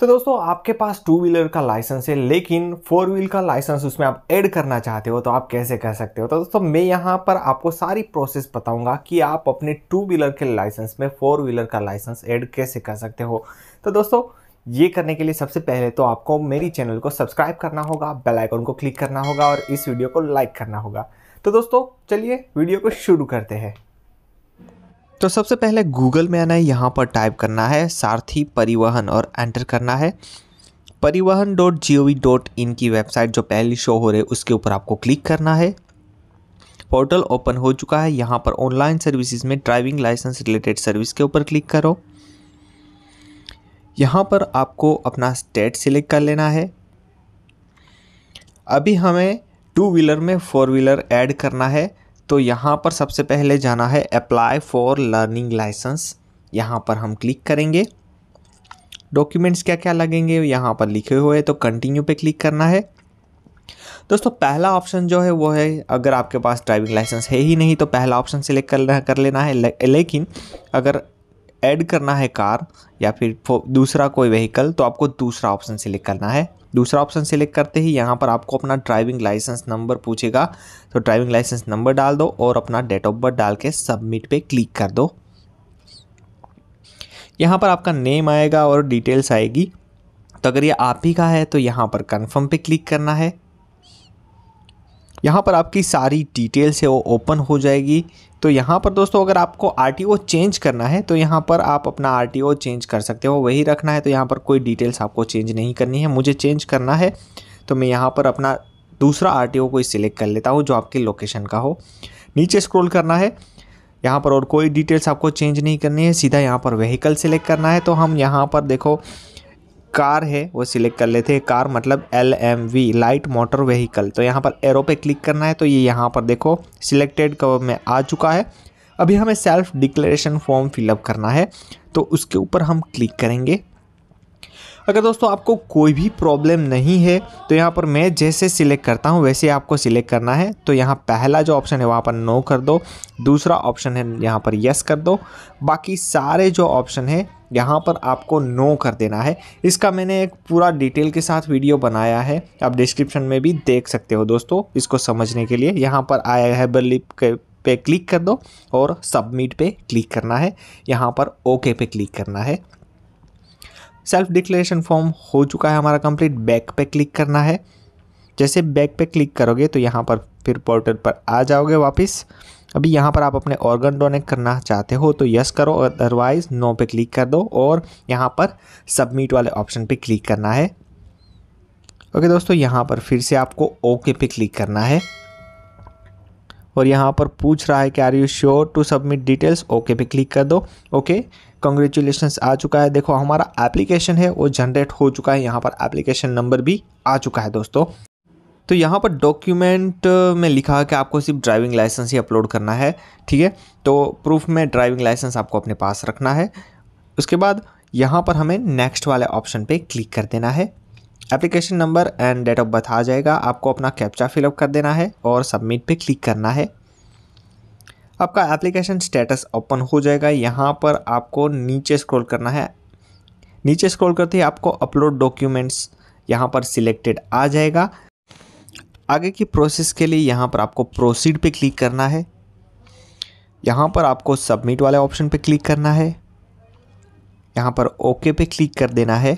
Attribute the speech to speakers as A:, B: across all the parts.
A: तो दोस्तों आपके पास टू व्हीलर का लाइसेंस है लेकिन फोर व्हील का लाइसेंस उसमें आप ऐड करना चाहते हो तो आप कैसे कर सकते हो तो दोस्तों मैं यहाँ पर आपको सारी प्रोसेस बताऊंगा कि आप अपने टू व्हीलर के लाइसेंस में फोर व्हीलर का लाइसेंस ऐड कैसे कर सकते हो तो दोस्तों ये करने के लिए सबसे पहले तो आपको मेरी चैनल को सब्सक्राइब करना होगा बेलाइकॉन को क्लिक करना होगा और इस वीडियो को लाइक करना होगा तो दोस्तों चलिए वीडियो को शुरू करते हैं तो सबसे पहले गूगल में आना है यहाँ पर टाइप करना है सारथी परिवहन और एंटर करना है Parivahan dot G O V dot in की वेबसाइट जो पहली शो हो रही है उसके ऊपर आपको क्लिक करना है पोर्टल ओपन हो चुका है यहाँ पर ऑनलाइन सर्विसेज में ड्राइविंग लाइसेंस रिलेटेड सर्विस के ऊपर क्लिक करो यहाँ पर आपको अपना स्टेट सिलेक्ट कर लेना है अभी हमें टू व्हीलर में फोर व्हीलर ऐड करना है तो यहाँ पर सबसे पहले जाना है अप्लाई फॉर लर्निंग लाइसेंस यहाँ पर हम क्लिक करेंगे डॉक्यूमेंट्स क्या क्या लगेंगे यहाँ पर लिखे हुए तो कंटिन्यू पे क्लिक करना है दोस्तों पहला ऑप्शन जो है वो है अगर आपके पास ड्राइविंग लाइसेंस है ही नहीं तो पहला ऑप्शन सेलेक्ट कर, कर लेना है ले, लेकिन अगर ऐड करना है कार या फिर दूसरा कोई व्हीकल तो आपको दूसरा ऑप्शन सेलेक्ट करना है दूसरा ऑप्शन सेलेक्ट करते ही यहाँ पर आपको अपना ड्राइविंग लाइसेंस नंबर पूछेगा तो ड्राइविंग लाइसेंस नंबर डाल दो और अपना डेट ऑफ बर्थ डाल के सबमिट पे क्लिक कर दो यहाँ पर आपका नेम आएगा और डिटेल्स आएगी तो अगर ये आप ही का है तो यहाँ पर कन्फर्म पे क्लिक करना है यहाँ पर आपकी सारी डिटेल्स है वो ओपन हो जाएगी तो यहाँ पर दोस्तों अगर आपको आर चेंज करना है तो यहाँ पर आप अपना आर चेंज कर सकते हो वही रखना है तो यहाँ पर कोई डिटेल्स आपको चेंज नहीं करनी है मुझे चेंज करना है तो मैं यहाँ पर अपना दूसरा आर कोई सिलेक्ट कर लेता हूँ जो आपके लोकेशन का हो नीचे स्क्रॉल करना है यहाँ पर और कोई डिटेल्स आपको चेंज नहीं करनी है सीधा यहाँ पर व्हीकल सिलेक्ट करना है तो हम यहाँ पर देखो कार है वो सिलेक्ट कर लेते हैं कार मतलब L M V light motor vehicle तो यहाँ पर एरो पे क्लिक करना है तो ये यहाँ पर देखो सिलेक्टेड कवर में आ चुका है अभी हमें सेल्फ डिक्लेरेशन फॉर्म फिलअप करना है तो उसके ऊपर हम क्लिक करेंगे अगर दोस्तों आपको कोई भी प्रॉब्लम नहीं है तो यहाँ पर मैं जैसे सिलेक्ट करता हूँ वैसे आपको सिलेक्ट करना है तो यहाँ पहला जो ऑप्शन है वहाँ पर नो कर दो दूसरा ऑप्शन है यहाँ पर यस कर दो बाकी सारे जो ऑप्शन है यहाँ पर आपको नो कर देना है इसका मैंने एक पूरा डिटेल के साथ वीडियो बनाया है आप डिस्क्रिप्शन में भी देख सकते हो दोस्तों इसको समझने के लिए यहाँ पर आया है बलिप के पे क्लिक कर दो और सबमिट पे क्लिक करना है यहाँ पर ओके पे क्लिक करना है सेल्फ डिक्लेरेशन फॉर्म हो चुका है हमारा कंप्लीट बैक पे क्लिक करना है जैसे बैक पे क्लिक करोगे तो यहाँ पर फिर पोर्टल पर आ जाओगे वापस अभी यहाँ पर आप अपने ऑर्गन डोनेट करना चाहते हो तो यस करो अदरवाइज़ नो पे क्लिक कर दो और यहाँ पर सबमिट वाले ऑप्शन पे क्लिक करना है ओके दोस्तों यहाँ पर फिर से आपको ओके पे क्लिक करना है और यहाँ पर पूछ रहा है कि are you sure to submit details okay पे क्लिक कर दो ओके कॉन्ग्रेचुलेशन आ चुका है देखो हमारा एप्लीकेशन है वो जनरेट हो चुका है यहाँ पर एप्लीकेशन नंबर भी आ चुका है दोस्तों तो यहाँ पर डॉक्यूमेंट uh, में लिखा है कि आपको सिर्फ ड्राइविंग लाइसेंस ही अपलोड करना है ठीक है तो प्रूफ में ड्राइविंग लाइसेंस आपको अपने पास रखना है उसके बाद यहाँ पर हमें नेक्स्ट वाले ऑप्शन पे क्लिक कर देना है application number and date of birth आ जाएगा आपको अपना कैप्चा फिलअप कर देना है और सबमिट पे क्लिक करना है आपका एप्लीकेशन स्टेटस ओपन हो जाएगा यहाँ पर आपको नीचे स्क्रॉल करना है नीचे स्क्रॉल करते ही आपको अपलोड डॉक्यूमेंट्स यहाँ पर सिलेक्टेड आ जाएगा आगे की प्रोसेस के लिए यहाँ पर आपको प्रोसीड पे क्लिक करना है यहाँ पर आपको सबमिट वाले ऑप्शन पे क्लिक करना है यहाँ पर ओके पे क्लिक कर देना है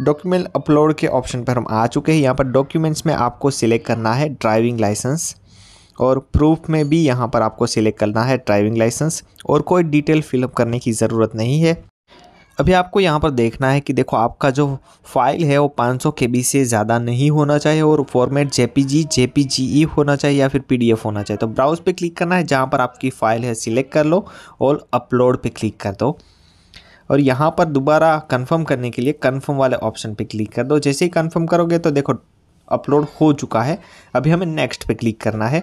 A: डॉक्यूमेंट अपलोड के ऑप्शन पर हम आ चुके हैं यहाँ पर डॉक्यूमेंट्स में आपको सिलेक्ट करना है ड्राइविंग लाइसेंस और प्रूफ में भी यहाँ पर आपको सिलेक्ट करना है ड्राइविंग लाइसेंस और कोई डिटेल फिलअप करने की ज़रूरत नहीं है अभी आपको यहाँ पर देखना है कि देखो आपका जो फाइल है वो 500 के से ज़्यादा नहीं होना चाहिए और फॉर्मेट जेपीजी जेपीजीई होना चाहिए या फिर पीडीएफ होना चाहिए तो ब्राउज पे क्लिक करना है जहाँ पर आपकी फ़ाइल है सिलेक्ट कर लो और अपलोड पे क्लिक कर दो और यहाँ पर दोबारा कंफर्म करने के लिए कंफर्म वाले ऑप्शन पे क्लिक कर दो जैसे ही कन्फर्म करोगे तो देखो अपलोड हो चुका है अभी हमें नेक्स्ट पर क्लिक करना है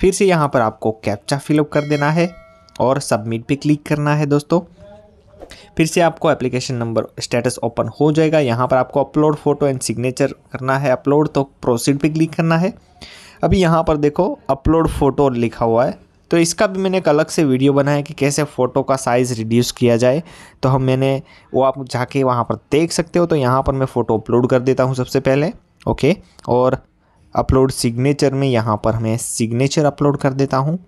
A: फिर से यहाँ पर आपको कैप्चा फिलअप कर देना है और सबमिट पर क्लिक करना है दोस्तों फिर से आपको एप्लीकेशन नंबर स्टेटस ओपन हो जाएगा यहाँ पर आपको अपलोड फोटो एंड सिग्नेचर करना है अपलोड तो प्रोसीड पे क्लिक करना है अभी यहाँ पर देखो अपलोड फ़ोटो लिखा हुआ है तो इसका भी मैंने एक अलग से वीडियो बनाया कि कैसे फ़ोटो का साइज़ रिड्यूस किया जाए तो हम मैंने वो आप जाके वहाँ पर देख सकते हो तो यहाँ पर मैं फ़ोटो अपलोड कर देता हूँ सबसे पहले ओके और अपलोड सिग्नेचर में यहाँ पर मैं सिग्नेचर अपलोड कर देता हूँ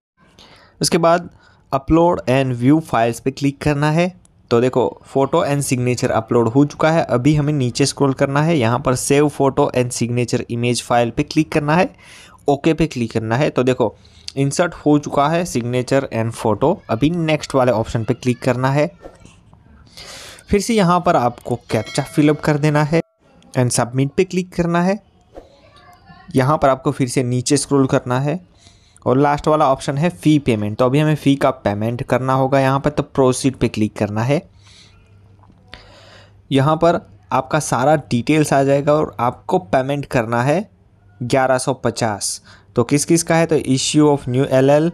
A: उसके बाद अपलोड एंड व्यू फाइल्स पे क्लिक करना है तो देखो फोटो एंड सिग्नेचर अपलोड हो चुका है अभी हमें नीचे स्क्रॉल करना है यहाँ पर save photo and signature image file पे क्लिक करना है ओके पे क्लिक करना है तो देखो इंसर्ट हो चुका है सिग्नेचर एंड फोटो अभी नेक्स्ट वाले ऑप्शन पे क्लिक करना है फिर से यहाँ पर आपको कैप्चा फिलअप कर देना है एंड सबमिट पर क्लिक करना है यहाँ पर आपको फिर से नीचे स्क्रोल करना है और लास्ट वाला ऑप्शन है फ़ी पेमेंट तो अभी हमें फ़ी का पेमेंट करना होगा यहाँ पर तो प्रोसीड पे क्लिक करना है यहाँ पर आपका सारा डिटेल्स आ जाएगा और आपको पेमेंट करना है 1150 तो किस किस का है तो issue of new L L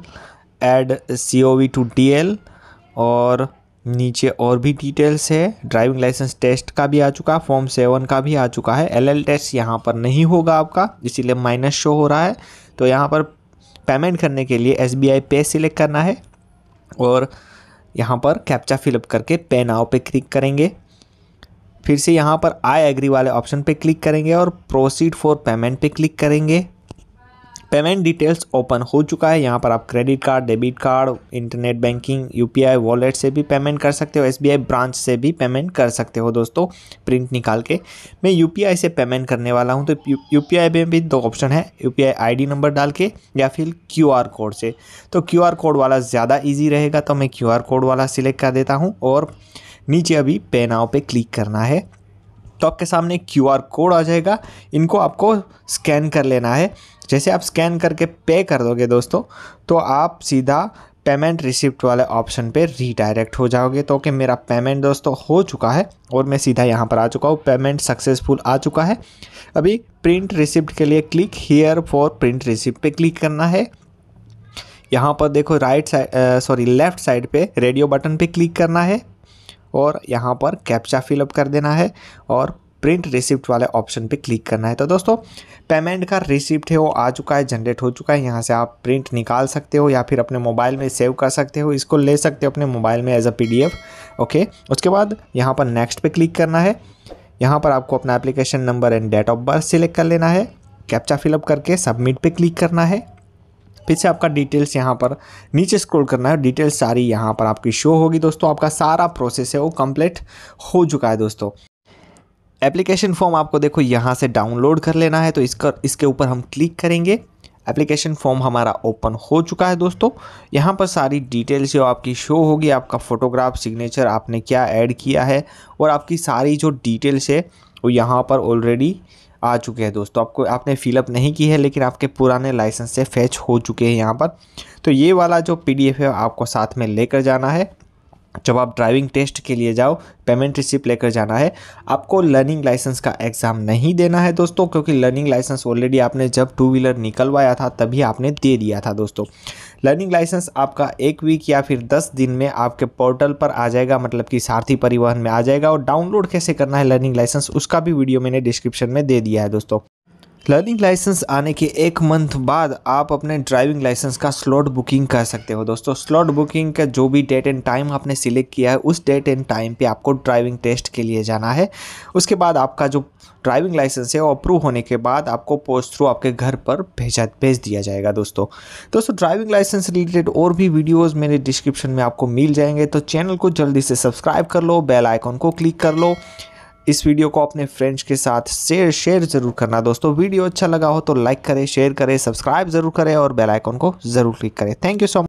A: add C O V to D L और नीचे और भी डिटेल्स है ड्राइविंग लाइसेंस टेस्ट का भी आ चुका है फॉर्म सेवन का भी आ चुका है एल एल टेस्ट यहाँ पर नहीं होगा आपका इसीलिए माइनस शो हो रहा है तो यहाँ पर पेमेंट करने के लिए एस बी आई पे सिलेक्ट करना है और यहाँ पर कैप्चा फिलअप करके पे नाव पे क्लिक करेंगे फिर से यहाँ पर आई एग्री वाले ऑप्शन पे क्लिक करेंगे और प्रोसीड फॉर पेमेंट पे क्लिक करेंगे पेमेंट डिटेल्स ओपन हो चुका है यहाँ पर आप credit card debit card internet banking UPI wallet से भी पेमेंट कर सकते हो एसबीआई ब्रांच से भी पेमेंट कर सकते हो दोस्तों प्रिंट निकाल के मैं यूपीआई से पेमेंट करने वाला हूँ तो यूपीआई में भी दो ऑप्शन है यूपीआई आईडी नंबर डाल के या फिर क्यू कोड से तो क्यू कोड वाला ज़्यादा ईजी रहेगा तो मैं क्यू कोड वाला सिलेक्ट कर देता हूँ और नीचे अभी पे नाव पर क्लिक करना है तो आपके सामने आर कोड आ जाएगा इनको आपको स्कैन कर लेना है जैसे आप स्कैन करके पे कर दोगे दोस्तों तो आप सीधा पेमेंट रिसिप्ट वाले ऑप्शन पे रीडायरेक्ट हो जाओगे तो कि मेरा पेमेंट दोस्तों हो चुका है और मैं सीधा यहाँ पर आ चुका हूँ पेमेंट सक्सेसफुल आ चुका है अभी प्रिंट रिसिप्ट के लिए click here for print receipt पे क्लिक करना है यहाँ पर देखो right side sorry left side पे रेडियो बटन पे क्लिक करना है और यहाँ पर कैप्चा फिलअप कर देना है और प्रिंट रिसिप्ट वाले ऑप्शन पे क्लिक करना है तो दोस्तों पेमेंट का रिसिप्ट है वो आ चुका है जनरेट हो चुका है यहाँ से आप प्रिंट निकाल सकते हो या फिर अपने मोबाइल में सेव कर सकते हो इसको ले सकते हो अपने मोबाइल में एज अ पी ओके उसके बाद यहाँ पर नेक्स्ट पर क्लिक करना है यहाँ पर आपको अपना application number and date of birth select कर लेना है कैप्चा फिलअप करके सबमिट पे क्लिक करना है फिर से आपका डिटेल्स यहाँ पर नीचे स्क्रॉल करना है डिटेल्स सारी यहाँ पर आपकी शो होगी दोस्तों आपका सारा प्रोसेस है वो कंप्लीट हो चुका है दोस्तों एप्लीकेशन फॉर्म आपको देखो यहाँ से डाउनलोड कर लेना है तो इसका इसके ऊपर हम क्लिक करेंगे एप्लीकेशन फॉर्म हमारा ओपन हो चुका है दोस्तों यहाँ पर सारी डिटेल्स जो आपकी शो होगी आपका फ़ोटोग्राफ सिग्नेचर आपने क्या ऐड किया है और आपकी सारी जो डिटेल्स है वो यहाँ पर ऑलरेडी आ चुके हैं दोस्तों आपको आपने फिलअप नहीं की है लेकिन आपके पुराने लाइसेंस से फैच हो चुके हैं यहाँ पर तो ये वाला जो पी है आपको साथ में लेकर जाना है जब आप ड्राइविंग टेस्ट के लिए जाओ पेमेंट रिसिप्ट लेकर जाना है आपको लर्निंग लाइसेंस का एग्ज़ाम नहीं देना है दोस्तों क्योंकि लर्निंग लाइसेंस ऑलरेडी आपने जब टू व्हीलर निकलवाया था तभी आपने दे दिया था दोस्तों लर्निंग लाइसेंस आपका एक वीक या फिर दस दिन में आपके पोर्टल पर आ जाएगा मतलब कि सारथी परिवहन में आ जाएगा और डाउनलोड कैसे करना है लर्निंग लाइसेंस उसका भी वीडियो मैंने डिस्क्रिप्शन में दे दिया है दोस्तों लर्निंग लाइसेंस आने के एक मंथ बाद आप अपने ड्राइविंग लाइसेंस का स्लॉट बुकिंग कर सकते हो दोस्तों स्लॉट बुकिंग का जो भी डेट एंड टाइम आपने सिलेक्ट किया है उस डेट एंड टाइम पे आपको ड्राइविंग टेस्ट के लिए जाना है उसके बाद आपका जो ड्राइविंग लाइसेंस है वो अप्रूव होने के बाद आपको पोस्ट थ्रू आपके घर पर भेजा भेज दिया जाएगा दोस्तों दोस्तों ड्राइविंग लाइसेंस रिलेटेड और भी वीडियोस मेरे डिस्क्रिप्शन में आपको मिल जाएंगे तो चैनल को जल्दी से सब्सक्राइब कर लो बेल आइकॉन को क्लिक कर लो इस वीडियो को अपने फ्रेंड्स के साथ शेयर शेयर ज़रूर करना दोस्तों वीडियो अच्छा लगा हो तो लाइक करें शेयर करें सब्सक्राइब ज़रूर करें और बेलाइकॉन को ज़रूर क्लिक करें थैंक यू सो मच